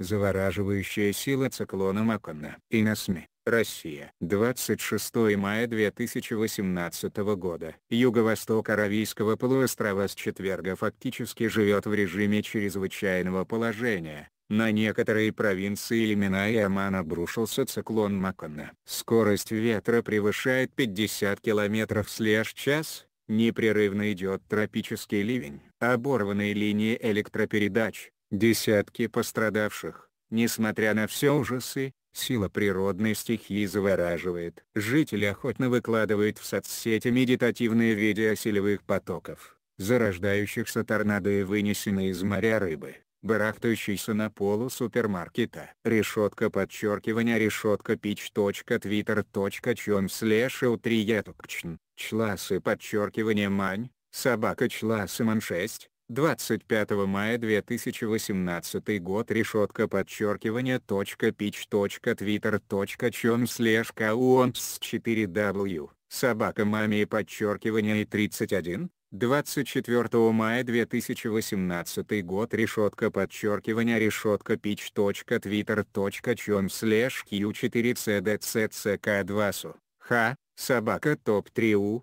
Завораживающая сила циклона Макона. СМИ. Россия. 26 мая 2018 года. Юго-восток Аравийского полуострова с четверга фактически живет в режиме чрезвычайного положения. На некоторые провинции Лимина и Аман обрушился циклон Макона. Скорость ветра превышает 50 км слеж час, непрерывно идет тропический ливень. Оборванные линии электропередач, Десятки пострадавших, несмотря на все ужасы, сила природной стихии завораживает. Жители охотно выкладывают в соцсети медитативные видео селевых потоков, зарождающихся торнадо и вынесенной из моря рыбы барахтающейся на полу супермаркета. Решетка подчеркивания решетка pitch.twitter.com слэш утрияткчн, чласы подчеркивание мань, собака чласы ман 6, 25 мая 2018 год решетка подчеркивания точка пич точка твиттер точка чем слеж каунс 4 w собака маме подчеркивание 31 24 мая 2018 год решетка подчеркивания решетка пич точка твиттер точка чем слеж q 4 cdcck 2 су х собака топ 3 у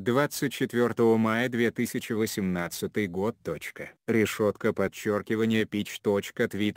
24 мая 2018 а год. Решетка подчеркивания твиттер подчеркивание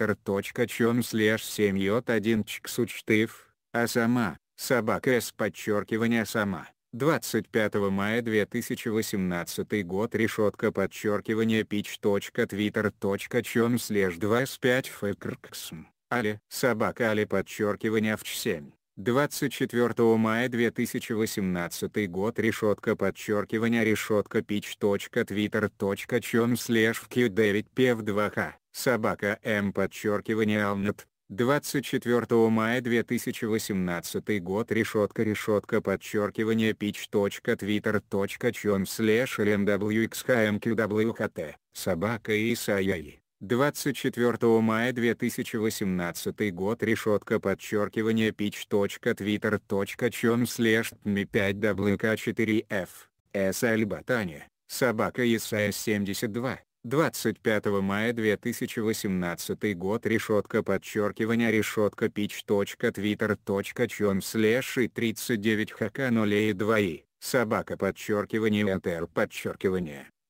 pitch.twitter.com слэш 7 1 чксучтыв, а сама, собака с подчеркивания сама. 25 мая 2018 год решетка подчеркивания твиттер подчеркивание pitch.twitter.com слэш 25 фэкрксм. Али, собака Али подчеркивания в 7 24 мая 2018 год решетка подчеркивания решетка pitch.twitter.com слэш q9pf2h собака м эм, подчеркивание алнет 24 мая 2018 год решетка решетка подчеркивание pitch.twitter.com слэш lmwxhmqwht эм собака и исаяи 24 мая 2018 год решетка подчеркивание pitch.twitter.com slash 5 wk 4 f s альбатани собака исая 72 25 мая 2018 год решетка подчеркивания решетка pitch.twitter.com slash и 39 хк 0 и 2 и собака подчеркивание enter подчеркивание